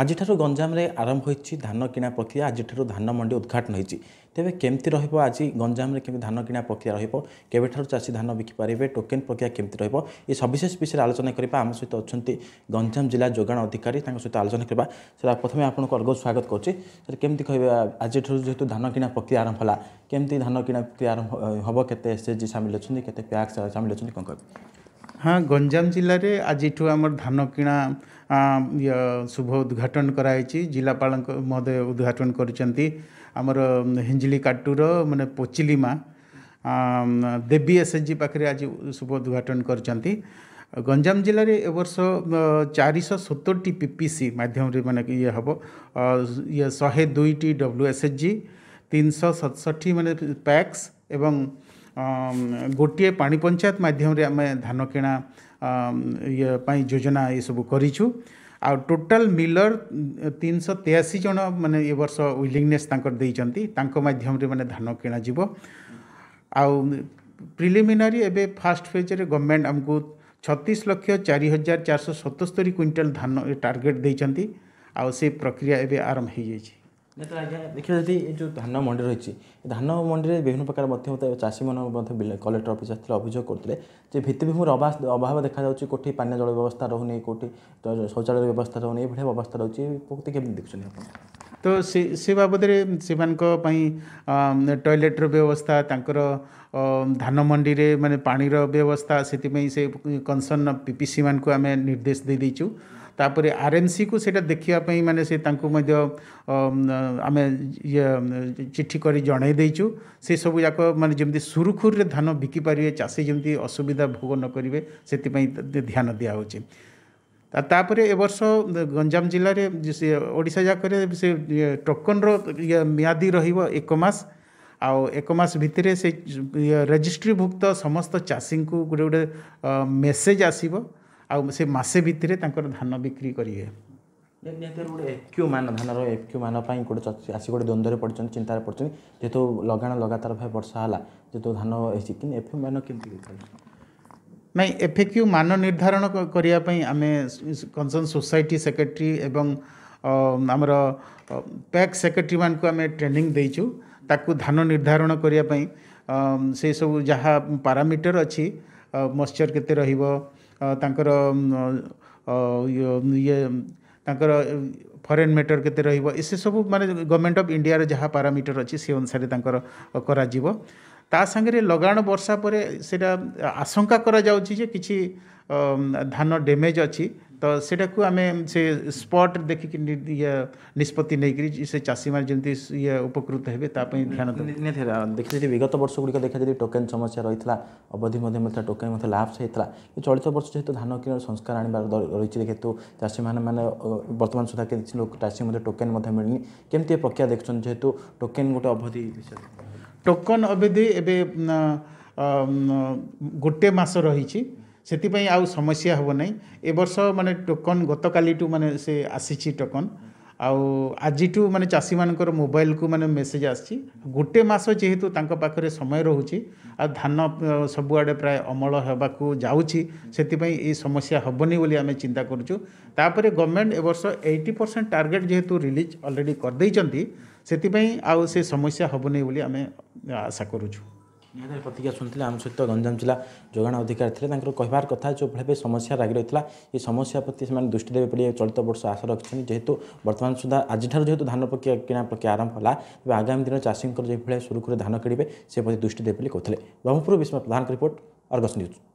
ଆଜିଠାରୁ ଗଞ୍ଜାମରେ ଆରମ୍ଭ ହୋଇଛି ଧାନ କିଣା ପ୍ରକ୍ରିୟା ଆଜିଠାରୁ ଧାନ ମଣ୍ଡି ଉଦ୍ଘାଟନ ହୋଇଛି ତେବେ କେମିତି ରହିବ ଆଜି ଗଞ୍ଜାମରେ କେମିତି ଧାନ କିଣା ପ୍ରକ୍ରିୟା ରହିବ କେବେଠାରୁ ଚାଷୀ ଧାନ ବିକିପାରିବେ ଟୋକେନ୍ ପ୍ରକ୍ରିୟା କେମିତି ରହିବ ଏ ସବିଶେଷ ବିଷୟରେ ଆଲୋଚନା କରିବା ଆମ ସହିତ ଅଛନ୍ତି ଗଞ୍ଜାମ ଜିଲ୍ଲା ଯୋଗାଣ ଅଧିକାରୀ ତାଙ୍କ ସହିତ ଆଲୋଚନା କରିବା ସାର୍ ପ୍ରଥମେ ଆପଣଙ୍କୁ ଅର୍ଗ ସ୍ୱାଗତ କରୁଛି ସାର୍ କେମିତି କହିବେ ଆଜିଠାରୁ ଯେହେତୁ ଧାନ କିଣା ପ୍ରକ୍ରିୟା ଆରମ୍ଭ ହେଲା କେମିତି ଧାନ କିଣା ପ୍ରକ୍ରିୟା ଆରମ୍ଭ ହେବ କେତେ ଏସ୍ ଏଚ୍ ଜି ସାମିଲ ଅଛନ୍ତି କେତେ ପ୍ୟାକ୍ ସାମିଲ ଅଛନ୍ତି କ'ଣ କହିବେ ହଁ ଗଞ୍ଜାମ ଜିଲ୍ଲାରେ ଆଜିଠୁ ଆମର ଧାନ କିଣା ଶୁଭ ଉଦ୍ଘାଟନ କରାଯାଇଛି ଜିଲ୍ଲାପାଳଙ୍କ ମହୋଦୟ ଉଦ୍ଘାଟନ କରିଛନ୍ତି ଆମର ହିଞ୍ଜିଳି କାଟୁର ମାନେ ପୋଚିଲି ମା ଦେବୀ ଏସ୍ଏଚ୍ଜି ପାଖରେ ଆଜି ଶୁଭ ଉଦ୍ଘାଟନ କରିଛନ୍ତି ଗଞ୍ଜାମ ଜିଲ୍ଲାରେ ଏବର୍ଷ ଚାରିଶହ ସତୁରିଟି ପିପିସି ମାଧ୍ୟମରେ ମାନେ ଇଏ ହେବ ଇଏ ଶହେ ଦୁଇଟି ଡବ୍ଲ୍ୟୁ ଏସ୍ ଏଚ୍ ଜି ତିନିଶହ ସତଷଠି ମାନେ ପ୍ୟାକ୍ସ ଏବଂ ଗୋଟିଏ ପାଣି ପଞ୍ଚାୟତ ମାଧ୍ୟମରେ ଆମେ ଧାନ କିଣା ଇଏ ପାଇଁ ଯୋଜନା ଏସବୁ କରିଛୁ ଆଉ ଟୋଟାଲ୍ ମିଲର ତିନିଶହ ତେୟାଅଶୀ ଜଣ ମାନେ ଏ ବର୍ଷ ୱିଲିଙ୍ଗନେସ୍ ତାଙ୍କର ଦେଇଛନ୍ତି ତାଙ୍କ ମାଧ୍ୟମରେ ମାନେ ଧାନ କିଣାଯିବ ଆଉ ପ୍ରିଲିମିନାରୀ ଏବେ ଫାଷ୍ଟ ଫେଜ୍ରେ ଗଭର୍ଣ୍ଣମେଣ୍ଟ ଆମକୁ ଛତିଶ ଲକ୍ଷ ଚାରି ହଜାର ଚାରିଶହ ସତସ୍ତରୀ କୁଇଣ୍ଟାଲ ଧାନ ଟାର୍ଗେଟ୍ ଦେଇଛନ୍ତି ଆଉ ସେ ପ୍ରକ୍ରିୟା ଏବେ ଆରମ୍ଭ ହୋଇଯାଇଛି ଯେତେବେଳେ ଆଜ୍ଞା ଦେଖିବା ଯଦି ଏ ଯେଉଁ ଧାନ ମଣ୍ଡି ରହିଛି ଧାନ ମଣ୍ଡିରେ ବିଭିନ୍ନ ପ୍ରକାର ମଧ୍ୟ ଚାଷୀମାନଙ୍କ ମଧ୍ୟ କଲେକ୍ଟର ଅଫିସ୍ ଆସିଥିଲେ ଅଭିଯୋଗ କରୁଥିଲେ ଯେ ଭିତ୍ତିଭୂମିର ଅଭାବ ଅଭାବ ଦେଖାଯାଉଛି କେଉଁଠି ପାନୀୟ ଜଳ ବ୍ୟବସ୍ଥା ରହୁନି କେଉଁଠି ଶୌଚାଳୟ ବ୍ୟବସ୍ଥା ରହୁନି ଏଭଳିଆ ଅବସ୍ଥା ରହୁଛି ପ୍ରକୃତି କେମିତି ଦେଖୁଛନ୍ତି ଆପଣ ତ ସେ ସେ ବାବଦରେ ସେମାନଙ୍କ ପାଇଁ ଟଏଲେଟ୍ର ବ୍ୟବସ୍ଥା ତାଙ୍କର ଧାନ ମଣ୍ଡିରେ ମାନେ ପାଣିର ବ୍ୟବସ୍ଥା ସେଥିପାଇଁ ସେ କନସର୍ଣ୍ଣ ପିପିସିମାନଙ୍କୁ ଆମେ ନିର୍ଦ୍ଦେଶ ଦେଇଦେଇଛୁ ତାପରେ ଆର୍ଏନ୍ସିକୁ ସେଇଟା ଦେଖିବା ପାଇଁ ମାନେ ସେ ତାଙ୍କୁ ମଧ୍ୟ ଆମେ ଇଏ ଚିଠି କରି ଜଣାଇ ଦେଇଛୁ ସେସବୁ ଯାକ ମାନେ ଯେମିତି ସୁରୁଖୁରୁରେ ଧାନ ବିକିପାରିବେ ଚାଷୀ ଯେମିତି ଅସୁବିଧା ଭୋଗ ନ କରିବେ ସେଥିପାଇଁ ଧ୍ୟାନ ଦିଆହେଉଛି ତାପରେ ଏ ବର୍ଷ ଗଞ୍ଜାମ ଜିଲ୍ଲାରେ ସେ ଓଡ଼ିଶା ଯାକରେ ସେ ଟୋକନ୍ର ମିଆଦି ରହିବ ଏକ ମାସ ଆଉ ଏକ ମାସ ଭିତରେ ସେ ରେଜିଷ୍ଟ୍ରିଭୁକ୍ତ ସମସ୍ତ ଚାଷୀଙ୍କୁ ଗୋଟେ ଗୋଟେ ମେସେଜ୍ ଆସିବ ଆଉ ସେ ମାସେ ଭିତରେ ତାଙ୍କର ଧାନ ବିକ୍ରି କରିବେ ନିହାତି ଗୋଟେ ଏଫ୍କ୍ୟୁ ମାନ ଧାନର ଏଫ୍କ୍ୟୁ ମାନ ପାଇଁ ଗୋଟେ ଆସି ଗୋଟେ ଦ୍ୱନ୍ଦ୍ୱରେ ପଡ଼ିଛନ୍ତି ଚିନ୍ତାରେ ପଡ଼ିଛନ୍ତି ଯେହେତୁ ଲଗାଣ ଲଗାତାର ଭାବେ ବର୍ଷା ହେଲା ଯେହେତୁ ଧାନ ହେଇଛି କିନ୍ତୁ ଏଫ୍ୟୁ ମାନ କେମିତି ନାଇଁ ଏଫ୍ଏକ୍ୟୁ ମାନ ନିର୍ଦ୍ଧାରଣ କରିବା ପାଇଁ ଆମେ କନସର୍ନ ସୋସାଇଟି ସେକ୍ରେଟାରୀ ଏବଂ ଆମର ପ୍ୟାକ୍ ସେକ୍ରେଟାରୀମାନଙ୍କୁ ଆମେ ଟ୍ରେନିଂ ଦେଇଛୁ ତାକୁ ଧାନ ନିର୍ଦ୍ଧାରଣ କରିବା ପାଇଁ ସେସବୁ ଯାହା ପାରାମିଟର ଅଛି ମଶ୍ଚର କେତେ ରହିବ ତାଙ୍କର ଇଏ ତାଙ୍କର ଫରେନ୍ ମ୍ୟାଟର କେତେ ରହିବ ସେସବୁ ମାନେ ଗଭର୍ଣ୍ଣମେଣ୍ଟ ଅଫ୍ ଇଣ୍ଡିଆର ଯାହା ପାରାମିଟର ଅଛି ସେ ଅନୁସାରେ ତାଙ୍କର କରାଯିବ ତା ସାଙ୍ଗରେ ଲଗାଣ ବର୍ଷା ପରେ ସେଇଟା ଆଶଙ୍କା କରାଯାଉଛି ଯେ କିଛି ଧାନ ଡ୍ୟାମେଜ୍ ଅଛି ତ ସେଇଟାକୁ ଆମେ ସେ ସ୍ପଟ୍ ଦେଖିକି ଇଏ ନିଷ୍ପତ୍ତି ନେଇକରି ସେ ଚାଷୀମାନେ ଯେମିତି ଇଏ ଉପକୃତ ହେବେ ତା ପାଇଁ ଧ୍ୟାନ ନିହାତି ଯଦି ବିଗତ ବର୍ଷ ବର୍ଷଗୁଡ଼ିକ ଦେଖାଯାଏ ଟୋକେନ୍ ସମସ୍ୟା ରହିଥିଲା ଅବଧି ମଧ୍ୟ ମିଳିଥିଲା ଟୋକେନ୍ ମଧ୍ୟ ଲାଭ ହେଇଥିଲା ଚଳିତ ବର୍ଷ ଯେହେତୁ ଧାନ କିଣାର ସଂସ୍କାର ଆଣିବାର ରହିଛି ଯେହେତୁ ଚାଷୀମାନେ ମାନେ ବର୍ତ୍ତମାନ ସୁଦ୍ଧା କିଛି ଲୋକ ଚାଷୀ ମଧ୍ୟ ଟୋକେନ୍ ମଧ୍ୟ ମିଳିନି କେମିତି ଏ ପ୍ରକ୍ରିୟା ଦେଖୁଛନ୍ତି ଯେହେତୁ ଟୋକେନ୍ ଗୋଟେ ଅବଧି ଟୋକନ୍ ଅବଧି ଏବେ ଗୋଟେ ମାସ ରହିଛି ସେଥିପାଇଁ ଆଉ ସମସ୍ୟା ହେବ ନାହିଁ ଏ ବର୍ଷ ମାନେ ଟୋକନ୍ ଗତକାଲିଠୁ ମାନେ ସେ ଆସିଛି ଟୋକନ୍ ଆଉ ଆଜିଠୁ ମାନେ ଚାଷୀମାନଙ୍କର ମୋବାଇଲ୍କୁ ମାନେ ମେସେଜ୍ ଆସିଛି ଗୋଟେ ମାସ ଯେହେତୁ ତାଙ୍କ ପାଖରେ ସମୟ ରହୁଛି ଆଉ ଧାନ ସବୁଆଡ଼େ ପ୍ରାୟ ଅମଳ ହେବାକୁ ଯାଉଛି ସେଥିପାଇଁ ଏଇ ସମସ୍ୟା ହେବନି ବୋଲି ଆମେ ଚିନ୍ତା କରୁଛୁ ତାପରେ ଗଭର୍ଣ୍ଣମେଣ୍ଟ ଏ ବର୍ଷ ଏଇଟି ପରସେଣ୍ଟ ଟାର୍ଗେଟ୍ ଯେହେତୁ ରିଲିଜ୍ ଅଲରେଡ଼ି କରିଦେଇଛନ୍ତି ସେଥିପାଇଁ ଆଉ ସେ ସମସ୍ୟା ହେବନି ବୋଲି ଆମେ ଆଶା କରୁଛୁ ନିହାତି ପ୍ରତିଜ୍ଞା ଶୁଣିଥିଲେ ଆମ ସହିତ ଗଞ୍ଜାମ ଜିଲ୍ଲା ଯୋଗାଣ ଅଧିକାରୀ ଥିଲେ ତାଙ୍କର କହିବାର କଥା ଯେଉଁ ଭାବେ ସମସ୍ୟା ଲାଗି ରହିଥିଲା ଏ ସମସ୍ୟା ପ୍ରତି ସେମାନେ ଦୃଷ୍ଟି ଦେବେ ବୋଲି ଚଳିତ ବର୍ଷ ଆଶା ରଖିଛନ୍ତି ଯେହେତୁ ବର୍ତ୍ତମାନ ସୁଦ୍ଧା ଆଜିଠାରୁ ଯେହେତୁ ଧାନ ପ୍ରକ୍ରିୟା କିଣା ପ୍ରକ୍ରିୟା ଆରମ୍ଭ ହେଲା ତେବେ ଆଗାମୀ ଦିନରେ ଚାଷୀଙ୍କର ଯେଭଳିଆ ସୁରୁଖୁରୁରେ ଧାନ କିଣିବେ ସେ ପ୍ରତି ଦୃଷ୍ଟି ଦେବେ ବୋଲି କହୁଥିଲେ ବ୍ରହ୍ମପୁର ବିଶ୍ୱ ପ୍ରଧାନଙ୍କ ରିପୋର୍ଟ ଅର୍ଗସ୍ ନ୍ୟୁଜ୍